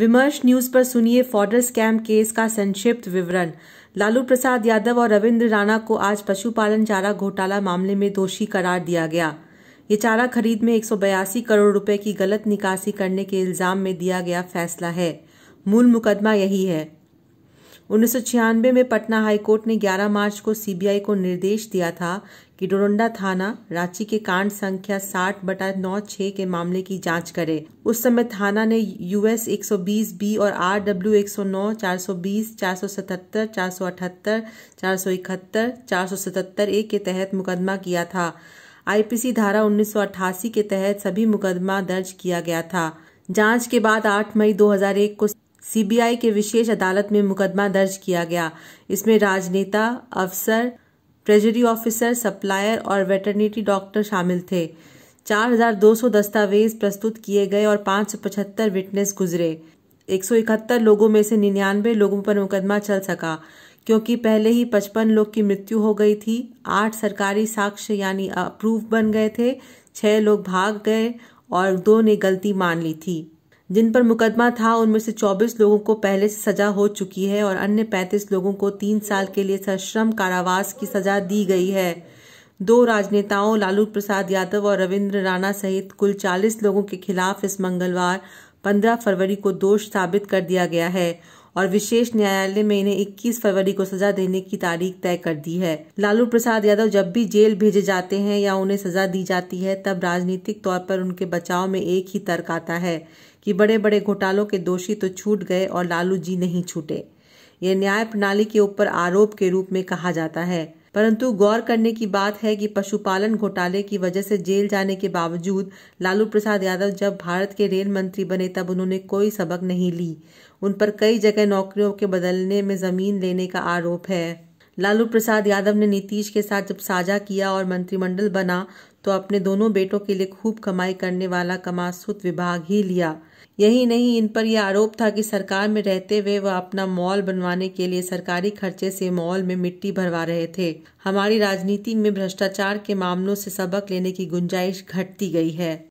विमर्श न्यूज पर सुनिए फॉर्डर स्कैम केस का संक्षिप्त विवरण लालू प्रसाद यादव और रविंद्र राणा को आज पशुपालन चारा घोटाला मामले में दोषी करार दिया गया ये चारा खरीद में एक करोड़ रुपए की गलत निकासी करने के इल्जाम में दिया गया फैसला है मूल मुकदमा यही है उन्नीस में पटना हाईकोर्ट ने 11 मार्च को सीबीआई को निर्देश दिया था कि डोरंडा थाना रांची के कांड संख्या साठ बटा नौ छह के मामले की जांच करे उस समय थाना ने यूएस 120 बी और आर डब्ल्यू एक सौ नौ चार सौ बीस चार सौ सतहत्तर चार सौ अठहत्तर चार सौ इकहत्तर चार सौ सतहत्तर ए के तहत मुकदमा किया था आईपीसी धारा 1988 के तहत सभी मुकदमा दर्ज किया गया था जांच के बाद 8 मई 2001 को सीबीआई के विशेष अदालत में मुकदमा दर्ज किया गया इसमें राजनेता अफसर ट्रेजरी ऑफिसर सप्लायर और वेटरनिटी डॉक्टर शामिल थे 4,200 दस्तावेज प्रस्तुत किए गए और 575 विटनेस गुजरे 171 लोगों में से निन्यानवे लोगों पर मुकदमा चल सका क्योंकि पहले ही 55 लोग की मृत्यु हो गई थी आठ सरकारी साक्ष्य यानी अप्रूव बन गए थे छह लोग भाग गए और दो ने गलती मान ली थी जिन पर मुकदमा था उनमें से 24 लोगों को पहले से सजा हो चुकी है और अन्य 35 लोगों को तीन साल के लिए सश्रम कारावास की सजा दी गई है दो राजनेताओं लालू प्रसाद यादव और रविन्द्र राणा सहित कुल 40 लोगों के खिलाफ इस मंगलवार 15 फरवरी को दोष साबित कर दिया गया है और विशेष न्यायालय में इन्हें 21 फरवरी को सजा देने की तारीख तय कर दी है लालू प्रसाद यादव जब भी जेल भेजे जाते हैं या उन्हें सजा दी जाती है तब राजनीतिक तौर पर उनके बचाव में एक ही तर्क आता है कि बड़े बड़े घोटालों के दोषी तो छूट गए और लालू जी नहीं छूटे ये न्याय प्रणाली के ऊपर आरोप के रूप में कहा जाता है परंतु गौर करने की बात है कि पशुपालन घोटाले की वजह से जेल जाने के बावजूद लालू प्रसाद यादव जब भारत के रेल मंत्री बने तब उन्होंने कोई सबक नहीं ली उन पर कई जगह नौकरियों के बदलने में जमीन लेने का आरोप है लालू प्रसाद यादव ने नीतीश के साथ जब साझा किया और मंत्रिमंडल बना तो अपने दोनों बेटों के लिए खूब कमाई करने वाला कमासूत विभाग ही लिया यही नहीं इन पर यह आरोप था कि सरकार में रहते हुए वह अपना मॉल बनवाने के लिए सरकारी खर्चे से मॉल में मिट्टी भरवा रहे थे हमारी राजनीति में भ्रष्टाचार के मामलों से सबक लेने की गुंजाइश घटती गई है